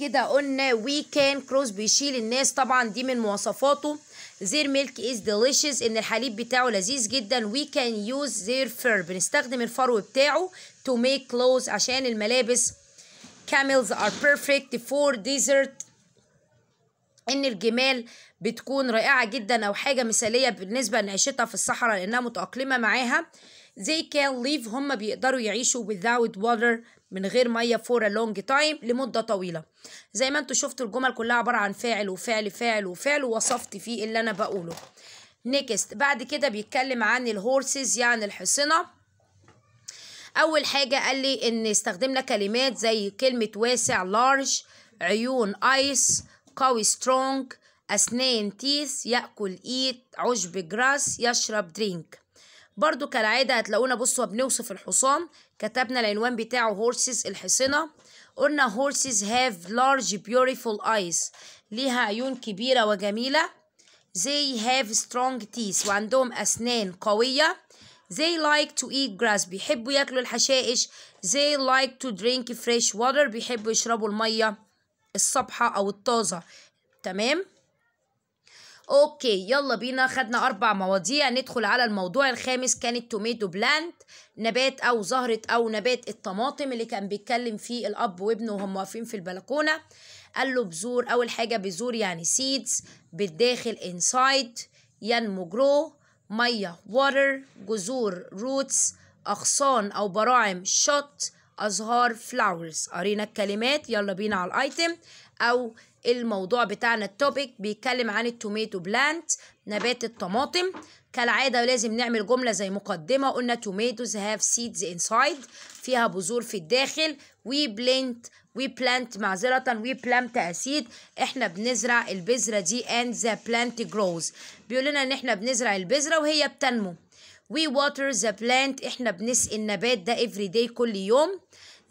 كده قلنا وي كان كروز بيشيل الناس طبعا دي من مواصفاته زير ميلك از ديليشيس ان الحليب بتاعه لذيذ جدا وي كان يوز زير فير بنستخدم الفرو بتاعه تو ميك كلوز عشان الملابس كاملز ار بيرفكت فور ديزرت ان الجمال بتكون رائعه جدا او حاجه مثاليه بالنسبه لعيشتها في الصحراء لانها متاقلمه معاها زي كان ليف هم بيقدروا يعيشوا without water من غير ميه فور ا لونج تايم لمده طويله زي ما انتوا شفتوا الجمل كلها عباره عن فاعل وفعل فاعل وفعل ووصفت فيه اللي انا بقوله نيكست بعد كده بيتكلم عن الهورسز يعني الحصينه اول حاجه قال لي ان استخدمنا كلمات زي كلمه واسع لارج عيون ايس قوي سترونج اسنان تيس ياكل ايت عشب جراس يشرب درينك برضو كالعاده هتلاقونا بصوا بنوصف الحصان كتبنا العنوان بتاعه horses الحصنة قلنا horses have large beautiful eyes ليها عيون كبيرة وجميلة they have strong teeth وعندهم أسنان قوية they like to eat grass بيحبوا ياكلوا الحشائش they like to drink fresh water بيحبوا يشربوا المية الصبحة أو الطازة تمام اوكي يلا بينا خدنا اربع مواضيع ندخل على الموضوع الخامس كان التوميتو بلانت نبات او زهرة او نبات الطماطم اللي كان بيتكلم فيه الاب وابنه وهم واقفين في البلكونة قال له بذور اول حاجة بذور يعني سيدز بالداخل انسايد ينمو جرو مية واتر جذور روتس اغصان او براعم شوت ازهار فلاورز قرينا الكلمات يلا بينا على الايتم او الموضوع بتاعنا التوبيك بيتكلم عن التوميتو بلانت نبات الطماطم كالعادة لازم نعمل جملة زي مقدمة قلنا tomatoes have seeds inside فيها بذور في الداخل we plant we plant معذرة we plant اسيد احنا بنزرع البذرة دي and the plant grows بيقول لنا ان احنا بنزرع البذرة وهي بتنمو we water the plant احنا بنسقي النبات ده every day كل يوم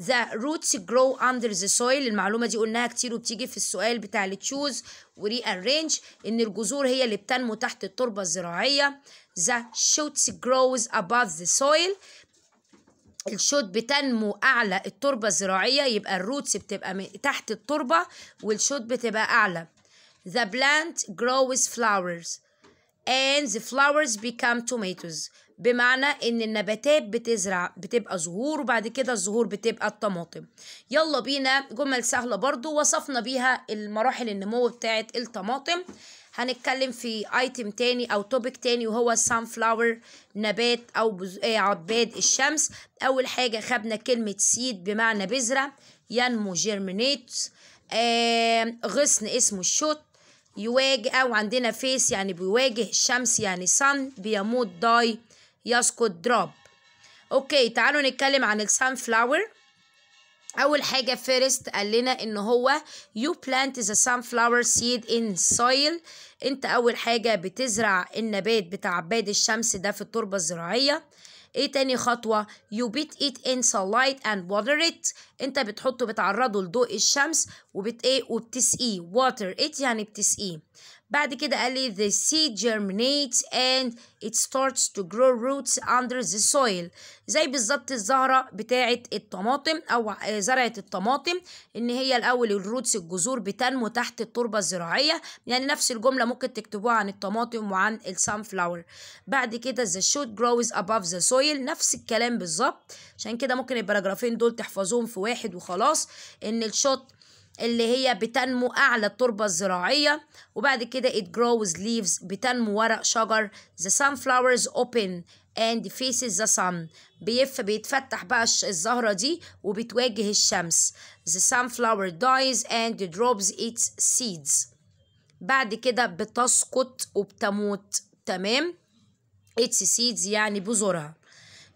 the roots grow under the soil المعلومة دي قلناها كتير وبتيجي في السؤال بتاع التشوز وري arrange ان الجذور هي اللي بتنمو تحت التربة الزراعية the shoots grows above the soil الشوت بتنمو اعلى التربة الزراعية يبقى الروتس بتبقى تحت التربة والشوت بتبقى اعلى the plant grows flowers and the flowers become tomatoes بمعنى ان النباتات بتزرع بتبقى زهور وبعد كده الزهور بتبقى الطماطم يلا بينا جمل سهلة برضو وصفنا بيها المراحل النمو بتاعت الطماطم هنتكلم في ايتم تاني او توبيك تاني وهو السان فلاور نبات او آه، عباد الشمس اول حاجة خدنا كلمة سيد بمعنى بذرة ينمو جيرمينيت غصن اسمه الشوت يواجه او عندنا فيس يعني بيواجه الشمس يعني سن بيموت داي يسقط drop اوكي تعالوا نتكلم عن السان فلاور اول حاجه فيرست قال لنا ان هو يو بلانت ذا سان فلاور سيد ان سويل انت اول حاجه بتزرع النبات بتاع عباد الشمس ده في التربه الزراعيه ايه تاني خطوة you beat it in sunlight and water it انت بتحطه بتعرضه لضوء الشمس وبت ايه وبتسقيه water it يعني بتسقيه بعد كده قال لي the seed germinates and it starts to grow roots under the soil زي بالظبط الزهرة بتاعة الطماطم أو آه, زرعة الطماطم إن هي الأول الروتس الجذور بتنمو تحت التربة الزراعية يعني نفس الجملة ممكن تكتبوها عن الطماطم وعن ال sunflower بعد كده the shoot grows above the soil نفس الكلام بالظبط عشان كده ممكن البراجرافين دول تحفظوهم في واحد وخلاص إن الشوت اللي هي بتنمو أعلى التربة الزراعية وبعد كده it grows leaves بتنمو ورق شجر the sunflowers open and faces the sun بيف بيتفتح بقى الزهرة دي وبتواجه الشمس the sunflower dies and drops its seeds بعد كده بتسقط وبتموت تمام its seeds يعني بذورها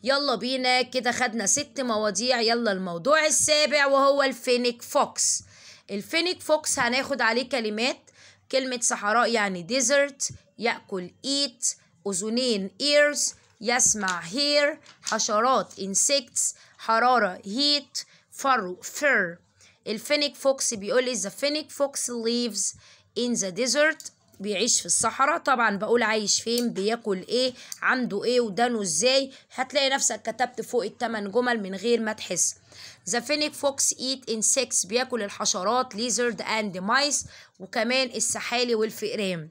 يلا بينا كده خدنا ست مواضيع يلا الموضوع السابع وهو الفينيك فوكس الفينيك فوكس هناخد عليه كلمات كلمة صحراء يعني ديزرت يأكل إيت أذنين ears يسمع hear حشرات insects حرارة heat فرو fur الفينيك فوكس بيقول لي the fennec fox lives in the desert بيعيش في الصحراء طبعا بقول عايش فين بياكل ايه عنده ايه ودانه ازاي هتلاقي نفسك كتبت فوق التمن جمل من غير ما تحس ذا فينيك فوكس ايت insects بياكل الحشرات ليزرد اند مايس وكمان السحالي والفئران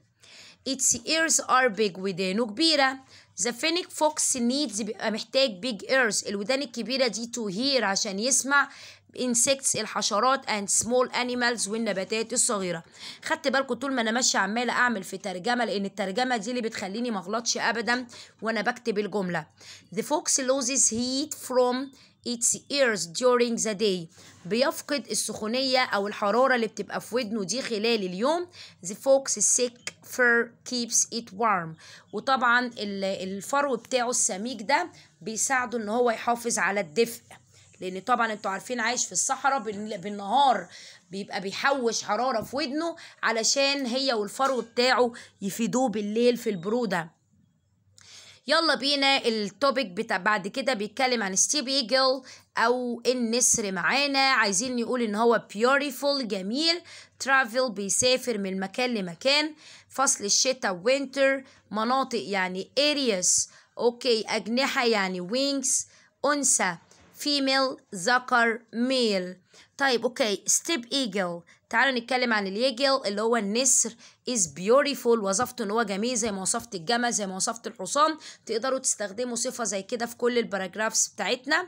its ears are big ودانه كبيرة The Phoenix fox needs بيبقى محتاج big ears الودان الكبيرة دي to hear عشان يسمع insects الحشرات and small animals والنباتات الصغيرة خدت بالكم طول ما انا ماشية عمالة اعمل في ترجمة لان الترجمة دي اللي بتخليني ما اغلطش ابدا وانا بكتب الجملة the fox loses heat from its ears during the day بيفقد السخونية أو الحرارة اللي بتبقى في ودنه دي خلال اليوم the fox sick fur keeps it warm وطبعا الفرو بتاعه السميك ده بيساعده ان هو يحافظ على الدفء لان طبعا انتوا عارفين عايش في الصحراء بالنهار بيبقى بيحوش حراره في ودنه علشان هي والفرو بتاعه يفيدوه بالليل في البروده يلا بينا التوبيك بتاع بعد كده بيتكلم عن ستيب ايجل او النسر معانا عايزين نقول ان هو بيوريفول جميل ترافل بيسافر من مكان لمكان فصل الشتاء وينتر مناطق يعني ارياس اوكي اجنحه يعني وينجز انثى female ذكر male طيب اوكي ستيب ايجل تعالوا نتكلم عن الايجل اللي هو النسر is beautiful وظفته ان هو جميل زي ما وصفت الجمل زي ما وصفت الحصان تقدروا تستخدموا صفه زي كده في كل الباراجرافز بتاعتنا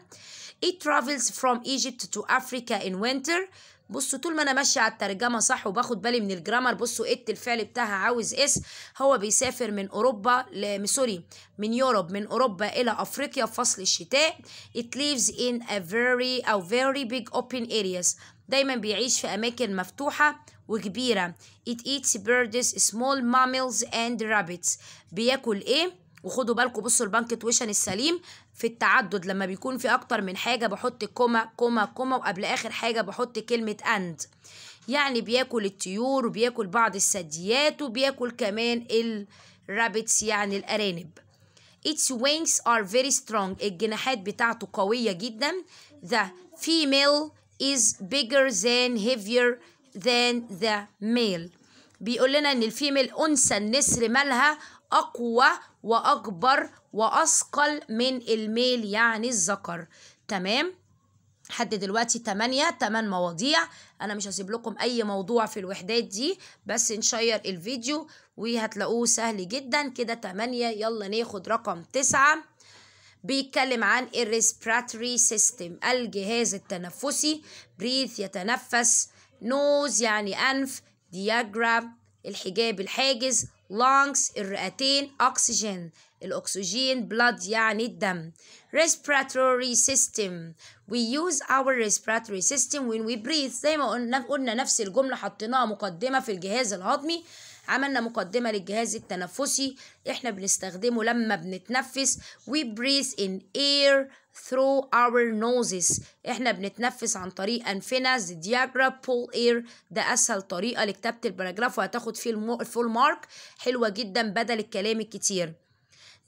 it travels from Egypt to Africa in winter بصوا طول ما انا ماشيه على الترجمه صح وباخد بالي من الجرامر بصوا ات الفعل بتاعها عاوز اس هو بيسافر من اوروبا سوري من يوروب من اوروبا الى افريقيا في فصل الشتاء it lives in a very او very big open areas دايما بيعيش في اماكن مفتوحه وكبيره it eats birds small mammals and rabbits بياكل ايه وخدوا بالكم بصوا البنك تويشن السليم في التعدد لما بيكون في اكتر من حاجه بحط كوما كوما كوما وقبل اخر حاجه بحط كلمه اند يعني بياكل الطيور وبياكل بعض الثدييات وبياكل كمان الرابتس يعني الارانب Its wings are very strong الجناحات بتاعته قوية جدا The female is bigger than heavier than the male بيقول لنا ان الفيميل انثى النسر مالها اقوى وأكبر وأثقل من الميل يعني الذكر تمام لحد دلوقتي 8 8 مواضيع انا مش هسيب لكم اي موضوع في الوحدات دي بس نشير الفيديو وهتلاقوه سهل جدا كده 8 يلا ناخد رقم 9 بيتكلم عن الريسبراتوري سيستم الجهاز التنفسي بريث يتنفس نوز يعني انف دياجرام الحجاب الحاجز lungs الرئتين oxygen الأكسجين blood يعني الدم respiratory system we use our respiratory system when we breathe زي ما قلنا نفس الجملة حطيناها مقدمة في الجهاز الهضمي عملنا مقدمة للجهاز التنفسي احنا بنستخدمه لما بنتنفس we breathe in air through our noses احنا بنتنفس عن طريق انفنا the pull air ده اسهل طريقة لكتابة البراجراف وهتاخد فيه الفول مارك حلوة جدا بدل الكلام الكتير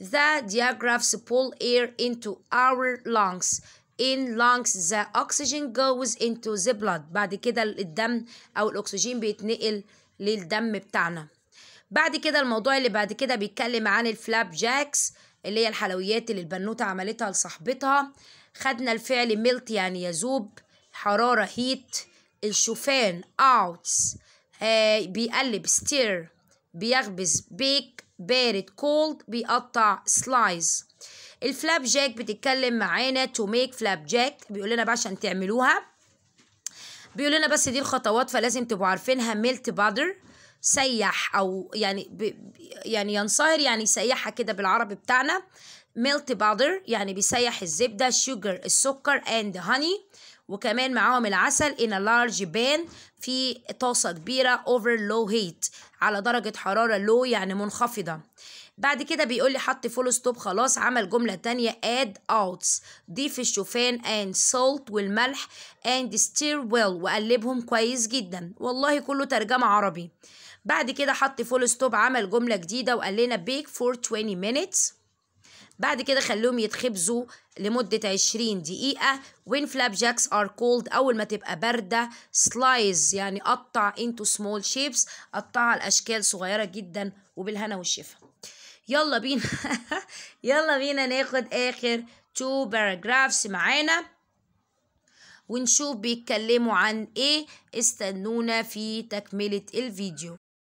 the diagraphs pull air into our lungs in lungs the oxygen goes into the blood بعد كده الدم او الاكسجين بيتنقل للدم بتاعنا بعد كده الموضوع اللي بعد كده بيتكلم عن الفلاب جاكس اللي هي الحلويات اللي البنوتة عملتها لصاحبتها خدنا الفعل ملت يعني يذوب حرارة هيت الشوفان اوتس آه، بيقلب ستير بيخبز بيك بارد كولد بيقطع سلايز الفلاب جاك بتتكلم معانا تو ميك فلاب جاك بيقول لنا بقى عشان تعملوها بيقول لنا بس دي الخطوات فلازم تبقوا عارفينها ميلت بادر سيح او يعني يعني ينصهر يعني سيحها كده بالعربي بتاعنا ميلت بادر يعني بيسيح الزبده شوجر السكر اند هاني وكمان معاهم العسل in a large pan في طاسة كبيرة اوفر لو هيت على درجة حرارة لو يعني منخفضة بعد كده بيقول لي حط فول ستوب خلاص عمل جملة تانية اد اوتس ضيف الشوفان اند سولت والملح اند ستير ويل وقلبهم كويس جدا والله كله ترجمة عربي بعد كده حط فول ستوب عمل جملة جديدة وقال لنا بيك فور 20 minutes بعد كده خليهم يتخبزوا لمدة 20 دقيقة when flapjacks are cold أول ما تبقى باردة slice يعني قطع into small shapes قطعها لأشكال صغيرة جدا وبالهنا والشفا يلا بينا يلا بينا ناخد اخر تو باراجرافس معانا ونشوف بيتكلموا عن ايه استنونا في تكملة الفيديو